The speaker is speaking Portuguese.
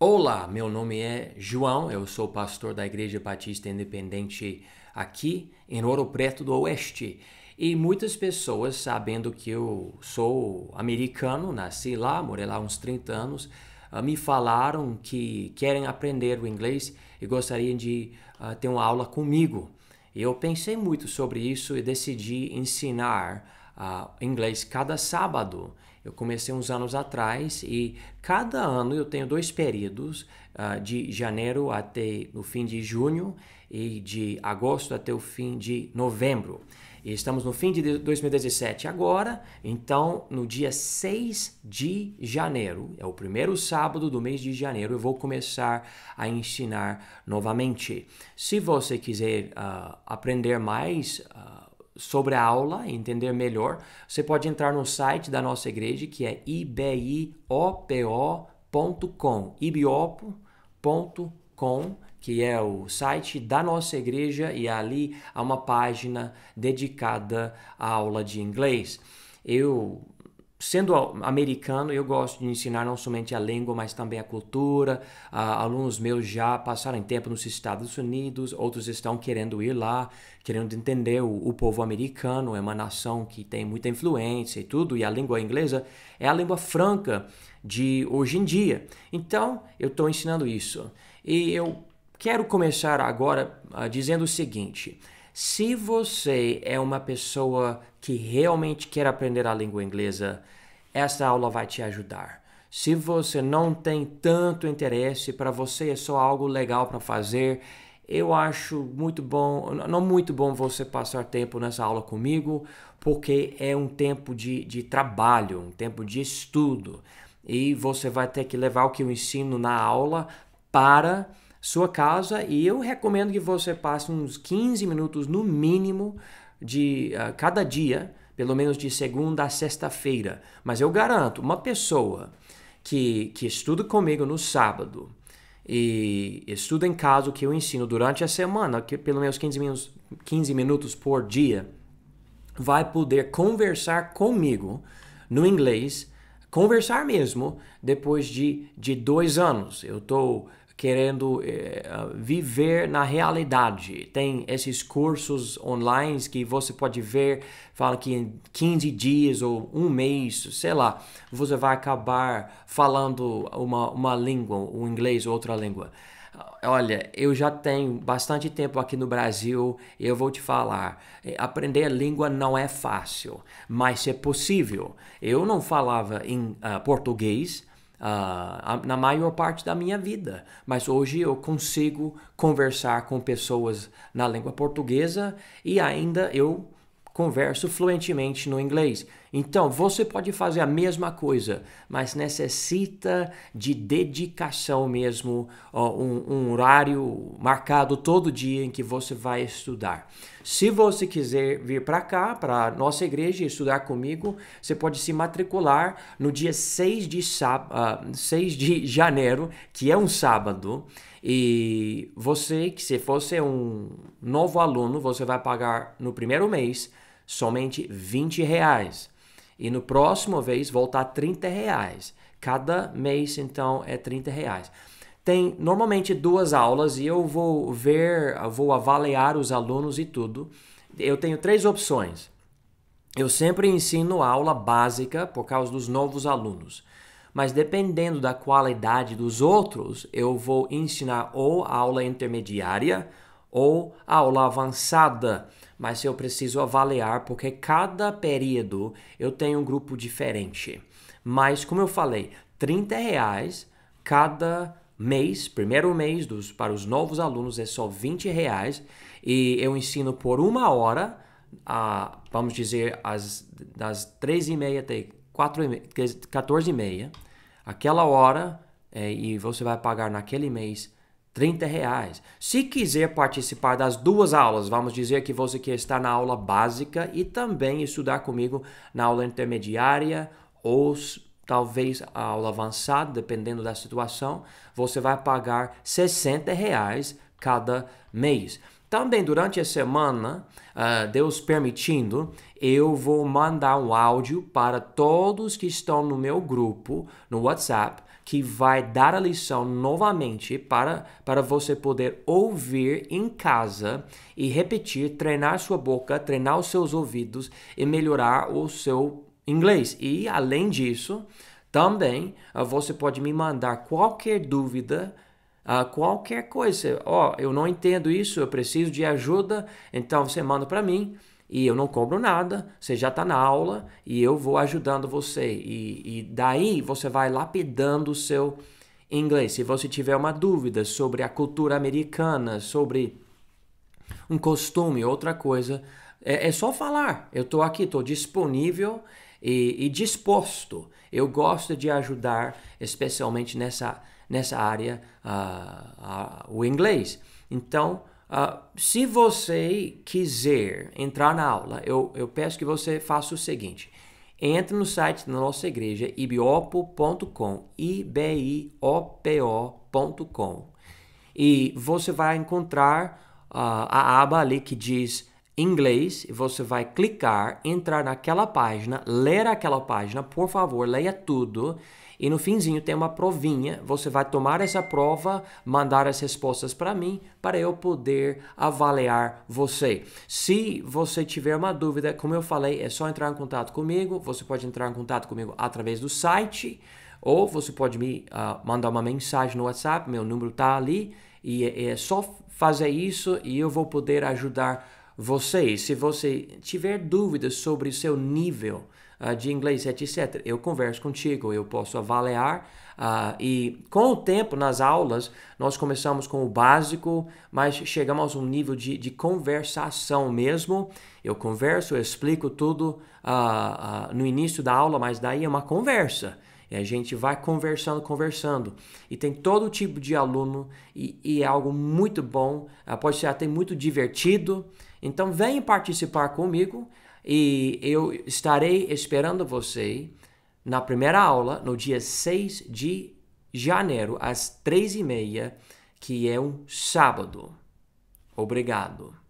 Olá, meu nome é João, eu sou pastor da Igreja Batista Independente aqui em Ouro Preto do Oeste. E muitas pessoas, sabendo que eu sou americano, nasci lá, morei lá uns 30 anos, ah, me falaram que querem aprender o inglês e gostariam de ah, ter uma aula comigo. Eu pensei muito sobre isso e decidi ensinar ah, inglês cada sábado. Eu comecei uns anos atrás e cada ano eu tenho dois períodos, uh, de janeiro até o fim de junho e de agosto até o fim de novembro. E estamos no fim de 2017 agora, então no dia 6 de janeiro, é o primeiro sábado do mês de janeiro, eu vou começar a ensinar novamente. Se você quiser uh, aprender mais, uh, sobre a aula, entender melhor, você pode entrar no site da nossa igreja, que é ibiopo.com, ibiopo.com, que é o site da nossa igreja e ali há uma página dedicada à aula de inglês. Eu sendo americano, eu gosto de ensinar não somente a língua, mas também a cultura. Uh, alunos meus já passaram tempo nos Estados Unidos, outros estão querendo ir lá, querendo entender o, o, povo americano, é uma nação que tem muita influência e tudo, e a língua inglesa é a língua franca de hoje em dia. Então, eu estou ensinando isso. E eu quero começar agora uh, dizendo o seguinte. Se você é uma pessoa que realmente quer aprender a língua inglesa, esta aula vai te ajudar. Se você não tem tanto interesse, para você é só algo legal para fazer, eu acho muito bom, não muito bom você passar tempo nessa aula comigo, porque é um tempo de, de trabalho, um tempo de estudo. E você vai ter que levar o que eu ensino na aula para sua casa e eu recomendo que você passe uns 15 minutos no mínimo de uh, cada dia, pelo menos de segunda a sexta-feira. Mas eu garanto, uma pessoa que, que estuda comigo no sábado e estuda em casa o que eu ensino durante a semana, que pelo menos 15 minutos, 15 minutos por dia, vai poder conversar comigo no inglês, conversar mesmo, depois de, de dois anos. Eu estou querendo eh, ah, viver na realidade. Tem esses cursos online que você pode ver, fala que em 15 dias ou um mês, sei lá, você vai acabar falando uma, uma língua, o um inglês ou outra língua. Ah, olha, eu já tenho bastante tempo aqui no Brasil e eu vou te falar: eh, aprender a língua não é fácil, mas é possível. Eu não falava em uh, português, Uh, na maior parte da minha vida. Mas hoje eu consigo conversar com pessoas na língua portuguesa e ainda eu converso fluentemente no inglês. Então, você pode fazer a mesma coisa, mas necessita de dedicação mesmo, um, um, horário marcado todo dia em que você vai estudar. Se você quiser vir para cá, para nossa igreja, estudar comigo, você pode se matricular no dia 6 de, sáb... Uh, ah, 6 de janeiro, que é um sábado, e você, se fosse é um novo aluno, você vai pagar no primeiro mês somente 20 reais. E no próximo vez voltar 30 reais. Cada mês, então, é 30 reais. Tem normalmente duas aulas e eu vou ver, vou avaliar os alunos e tudo. Eu tenho três opções. Eu sempre ensino aula básica por causa dos novos alunos mas dependendo da qualidade dos outros, eu vou ensinar ou aula intermediária ou aula avançada mas eu preciso avaliar porque cada período eu tenho um grupo diferente. Mas, como eu falei, 30 reais cada mês, primeiro mês dos, para os novos alunos é só 20 reais e eu ensino por uma hora, a, vamos dizer, as, das 3 e meia até 4 e meia, 14 e meia, aquela hora é, e você vai pagar naquele mês 30 reais. Se quiser participar das duas aulas, vamos dizer que você quer estar na aula básica e também estudar comigo na aula intermediária ou talvez a aula avançada, dependendo da situação, você vai pagar 60 reais cada mês. Também durante a semana, uh, Deus permitindo, eu vou mandar um áudio para todos que estão no meu grupo no WhatsApp que vai dar a lição novamente para, para você poder ouvir em casa e repetir, treinar sua boca, treinar os seus ouvidos e melhorar o seu inglês. E além disso, também ah, você pode me mandar qualquer dúvida. Uh, qualquer coisa, ó, oh, eu não entendo isso, eu preciso de ajuda, então você manda para mim e eu não cobro nada, você já está na aula e eu vou ajudando você. E, e daí você vai lapidando o seu inglês. Se você tiver uma dúvida sobre a cultura americana, sobre um costume, outra coisa, é, é só falar. Eu estou aqui, estou disponível e, e disposto. Eu gosto de ajudar, especialmente nessa, nessa área, uh, uh, o inglês. Então, Uh, se você quiser entrar na aula, eu, eu peço que você faça o seguinte. Entre no site da nossa igreja, ibiopo.com, ocom e você vai encontrar uh, a aba ali que diz inglês, você vai clicar, entrar naquela página, ler aquela página, por favor, leia tudo. E no finzinho tem uma provinha, você vai tomar essa prova, mandar as respostas para mim, para eu poder avaliar você. Se você tiver uma dúvida, como eu falei, é só entrar em contato comigo, você pode entrar em contato comigo através do site, ou você pode me uh, mandar uma mensagem no WhatsApp, meu número está ali, e é, é só fazer isso e eu vou poder ajudar vocês, se você tiver dúvidas sobre o seu nível uh, de inglês, etc., eu converso contigo, eu posso avaliar. Uh, e com o tempo, nas aulas, nós começamos com o básico, mas chegamos a um nível de, de conversação mesmo. Eu converso, eu explico tudo uh, no início da aula, mas daí é uma conversa. E a gente vai conversando, conversando. E tem todo tipo de aluno, e, e é algo muito bom, pode ser até muito divertido. Então venha participar comigo e eu estarei esperando você na primeira aula, no dia 6 de janeiro, às 3h30, que é um sábado. Obrigado.